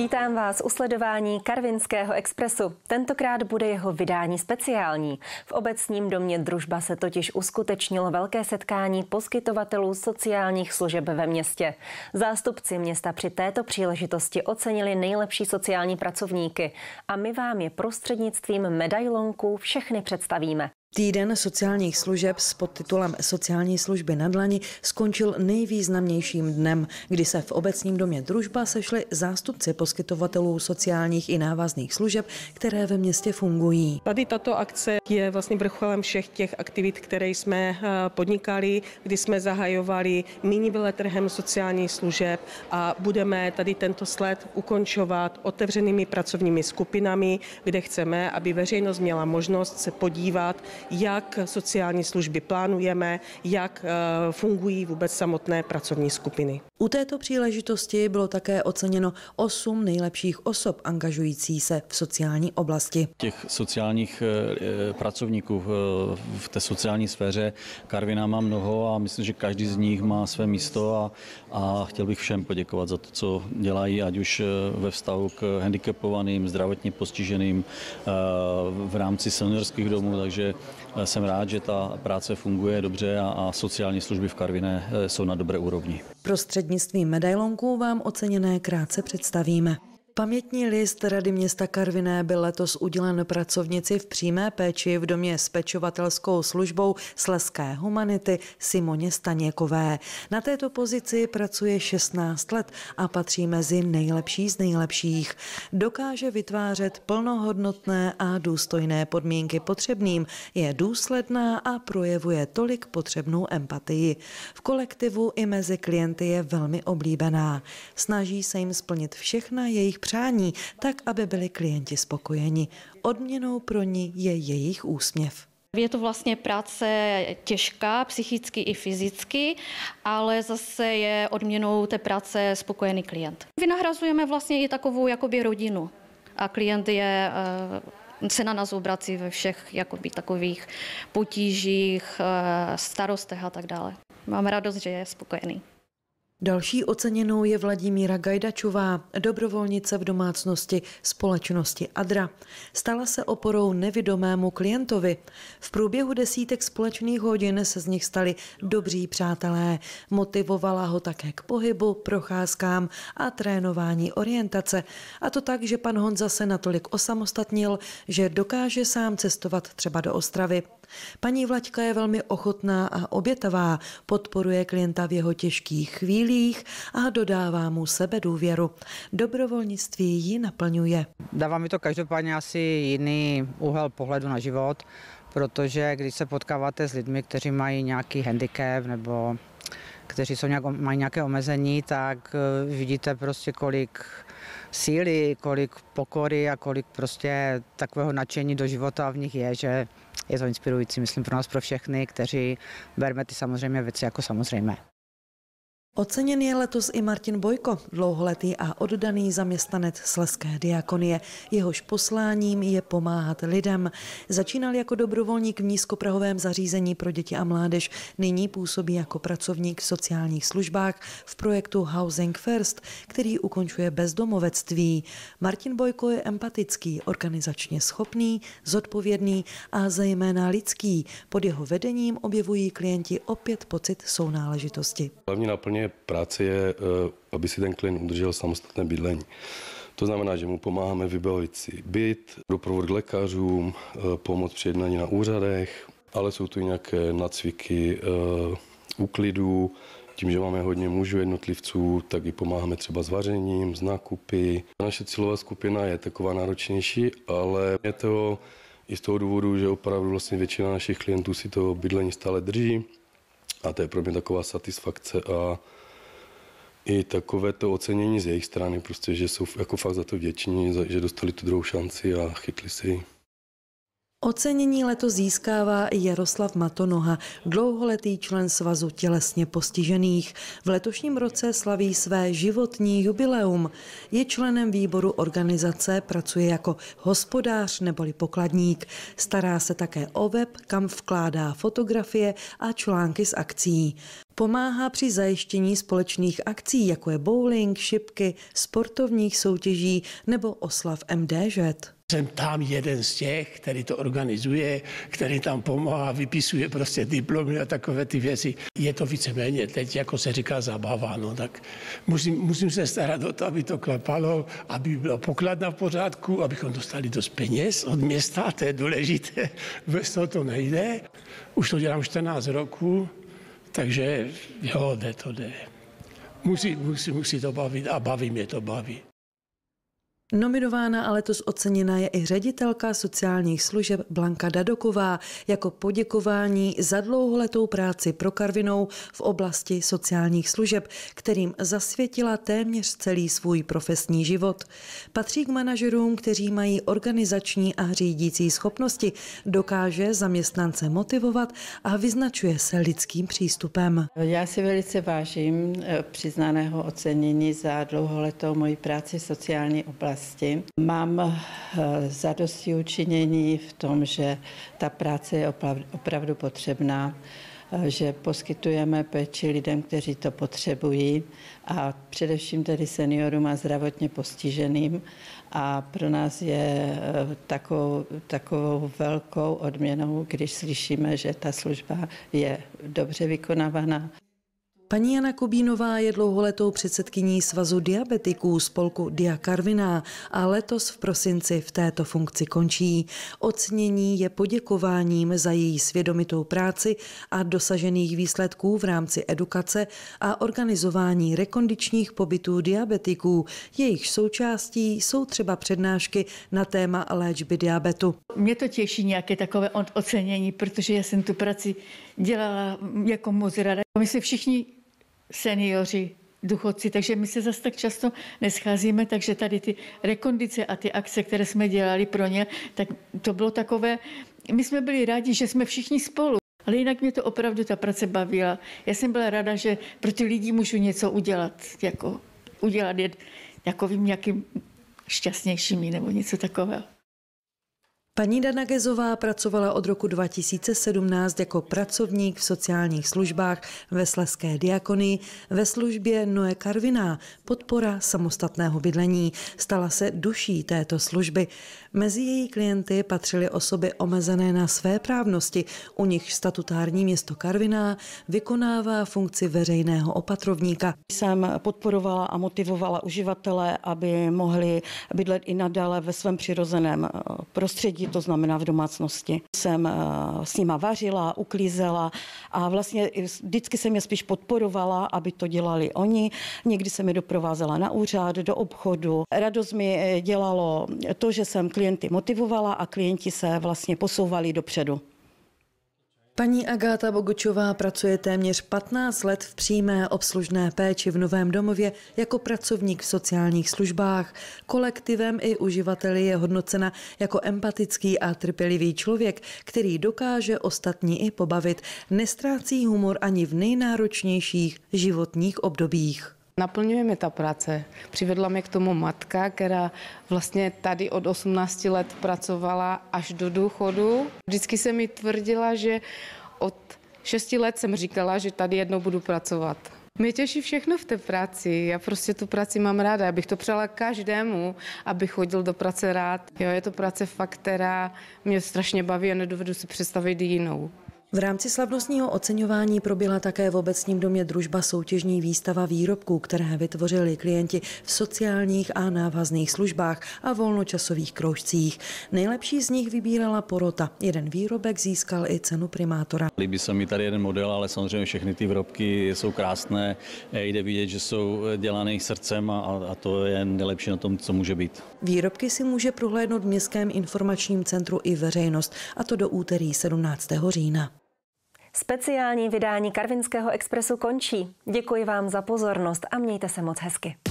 Vítám vás u sledování Karvinského expresu. Tentokrát bude jeho vydání speciální. V obecním domě Družba se totiž uskutečnilo velké setkání poskytovatelů sociálních služeb ve městě. Zástupci města při této příležitosti ocenili nejlepší sociální pracovníky a my vám je prostřednictvím medailonků všechny představíme. Týden sociálních služeb s podtitulem Sociální služby na dlani skončil nejvýznamnějším dnem, kdy se v obecním domě Družba sešli zástupci poskytovatelů sociálních i návazných služeb, které ve městě fungují. Tady tato akce je vlastně vrcholem všech těch aktivit, které jsme eh, podnikali, kdy jsme zahajovali mini veletrhem sociálních služeb a budeme tady tento sled ukončovat otevřenými pracovními skupinami, kde chceme, aby veřejnost měla možnost se podívat jak sociální služby plánujeme, jak eh, fungují vůbec samotné pracovní skupiny. U této příležitosti bylo také oceněno 8 nejlepších osob angažující se v sociální oblasti. Těch sociálních eh, eh, pracovníků v té sociální sféře Karviná má mnoho a myslím, že každý z nich má své místo a, a chtěl bych všem poděkovat za to, co dělají, ať už ve vztahu k handicapovaným, zdravotně postiženým, v rámci seniorských domů, takže jsem rád, že ta práce funguje dobře a, sociální služby v Karviné eh, jsou na dobré úrovni. Prostřednictvím medailonků vám oceněné krátce představíme. Pamětní list Rady města Karviné byl letos udělen pracovnici v přímé péči v domě s pečovatelskou službou Sleské humanity Simoně Staněkové. Na této pozici pracuje 16 let a patří mezi nejlepší z nejlepších. Dokáže vytvářet plnohodnotné a důstojné podmínky potřebným, je důsledná a projevuje tolik potřebnou empatii. V kolektivu i mezi klienty je velmi oblíbená. Snaží se jim splnit všechna jejich přání, tak aby byli klienti spokojeni. Odměnou pro ní je jejich úsměv. Je to vlastně práce těžká, psychicky i fyzicky, ale zase je odměnou té práce spokojený klient. Vynahrazujeme vlastně i takovou jakoby rodinu a klient je cena eh, na obrací ve všech jakoby, takových potížích, eh, starostech a tak dále. Mám radost, že je spokojený. Další oceněnou je Vladimíra Gajdačová, dobrovolnice v domácnosti společnosti Adra. Stala se oporou nevidomému klientovi. V průběhu desítek společných hodin se z nich stali dobří přátelé. Motivovala ho také k pohybu, procházkám a trénování orientace. A to tak, že pan Honza se natolik osamostatnil, že dokáže sám cestovat třeba do Ostravy. Paní Vlaďka je velmi ochotná a obětavá, podporuje klienta v jeho těžkých chvílích a dodává mu sebe důvěru. Dobrovolnictví ji naplňuje. Dává mi to každopádně asi jiný úhel pohledu na život, protože když se potkáváte s lidmi, kteří mají nějaký handicap nebo kteří jsou nějak, mají nějaké omezení, tak eh, vidíte prostě kolik síly, kolik pokory a kolik prostě takového nadšení do života v nich je, že je to inspirující, myslím, pro nás, pro všechny, kteří berme ty samozřejmě věci jako samozřejmé. Oceněn je letos i Martin Bojko, dlouholetý a oddaný zaměstnanec Sleské diakonie. Jehož posláním je pomáhat lidem. Začínal jako dobrovolník v nízkoprahovém zařízení pro děti a mládež. Nyní působí jako pracovník v sociálních službách v projektu Housing First, který ukončuje bezdomovectví. Martin Bojko je empatický, organizačně schopný, zodpovědný a zejména lidský. Pod jeho vedením objevují klienti opět pocit sounáležitosti. Hlavně naplně mě práce je, eh, aby si ten klient udržel samostatné bydlení. To znamená, že mu pomáháme vybavit si byt, doprovod k lékařům, eh, pomoc při jednání na úřadech, ale jsou tu i nějaké nacviky eh, úklidů, tím, že máme hodně mužů jednotlivců, tak i pomáháme třeba s vařením, s nákupy. Naše cílová skupina je taková náročnější, ale je to i z toho důvodu, že opravdu vlastně většina našich klientů si to bydlení stále drží a to je pro mě taková satisfakce a i takové to ocenění z jejich strany, prostě, že jsou jako fakt za to vděční, že dostali tu druhou šanci a chytli si ji. Ocenění letos získává i Jaroslav Matonoha, dlouholetý člen Svazu tělesně postižených. V letošním roce slaví své životní jubileum. Je členem výboru organizace, pracuje jako hospodář neboli pokladník. Stará se také o web, kam vkládá fotografie a články z akcí pomáhá při zajištění společných akcí, jako je bowling, šipky, sportovních soutěží nebo oslav MDŽ. Jsem tam jeden z těch, který to organizuje, který tam pomáhá, vypisuje prostě diplomy a takové ty věci. Je to víceméně teď, jako se říká, zabava. No, tak musím, musím se starat o to, aby to klapalo, aby byla pokladna v pořádku, abychom dostali dost peněz od města, to je důležité. Bez toho to nejde. Už to dělám 14 roku. Takže jo, jde to, jde. Musí, musí, musí to bavit a baví mě to, baví. Nominována a letos oceněna je i ředitelka sociálních služeb Blanka Dadoková jako poděkování za dlouholetou práci pro Karvinou v oblasti sociálních služeb, kterým zasvětila téměř celý svůj profesní život. Patří k manažerům, kteří mají organizační a řídící schopnosti, dokáže zaměstnance motivovat a vyznačuje se lidským přístupem. Já si velice vážím eh, přiznaného ocenění za dlouholetou moji práci v sociální oblasti oblasti. Mám eh, zadosti učinění v tom, že ta práce je opravdu potřebná, eh, že poskytujeme péči lidem, kteří to potřebují a především tedy seniorům a zdravotně postiženým a pro nás je eh, takovou, takovou velkou odměnou, když slyšíme, že ta služba je dobře vykonávaná. Paní Jana Kubínová je dlouholetou předsedkyní Svazu diabetiků spolku Karviná a letos v prosinci v této funkci končí. Ocenění je poděkováním za její svědomitou práci a dosažených výsledků v rámci edukace a organizování rekondičních pobytů diabetiků. Jejich součástí jsou třeba přednášky na téma léčby diabetu. Mě to těší nějaké takové ocenění, protože já jsem tu práci dělala jako moc ráda. My se všichni seniori, duchodci, takže my se zase tak často nescházíme, takže tady ty rekondice a ty akce, které jsme dělali pro ně, tak to bylo takové, my jsme byli rádi, že jsme všichni spolu. Ale jinak mě to opravdu ta práce bavila. Já jsem byla ráda, že pro ty lidi můžu něco udělat, jako udělat je takovým nějakým šťastnějšími nebo něco takového. Paní Dana Gezová pracovala od roku 2017 jako pracovník v sociálních službách ve Sleské diakonii ve službě Noe Karviná, podpora samostatného bydlení. Stala se duší této služby. Mezi její klienty patřily osoby omezené na své právnosti, u nich statutární město Karviná vykonává funkci veřejného opatrovníka. Jsem podporovala a motivovala uživatele, aby mohli bydlet i nadále ve svém přirozeném eh, prostředí to znamená v domácnosti. Jsem eh, s nima vařila, uklízela a vlastně vždycky jsem je spíš podporovala, aby to dělali oni. Někdy jsem je doprovázela na úřad, do obchodu. Radost mi eh, dělalo to, že jsem klienty motivovala a klienti se vlastně posouvali dopředu. Paní Agáta Bogučová pracuje téměř 15 let v přímé obslužné péči v Novém domově jako pracovník v sociálních službách. Kolektivem i uživateli je hodnocena jako empatický a trpělivý člověk, který dokáže ostatní i pobavit, nestrácí humor ani v nejnáročnějších životních obdobích. Naplňuje mi ta práce. Přivedla mě k tomu matka, která vlastně tady od 18 let pracovala až do důchodu. Vždycky se mi tvrdila, že od 6 let jsem říkala, že tady jednou budu pracovat. Mě těší všechno v té práci. Já prostě tu práci mám ráda. Já bych to přála každému, aby chodil do práce rád. Jo, je to práce fakt, která mě strašně baví a nedovedu si představit jinou. V rámci slavnostního oceňování proběhla také v obecním domě družba soutěžní výstava výrobků, které vytvořili klienti v sociálních a návazných službách a volnočasových kroužcích. Nejlepší z nich vybírala porota. Jeden výrobek získal i cenu primátora. Líbí se mi tady jeden model, ale samozřejmě všechny ty výrobky jsou krásné. Jde vidět, že jsou dělané srdcem a, a to je nejlepší na tom, co může být. Výrobky si může prohlédnout v Městském informačním centru i veřejnost, a to do úterý 17. října. Speciální vydání Karvinského expresu končí. Děkuji vám za pozornost a mějte se moc hezky.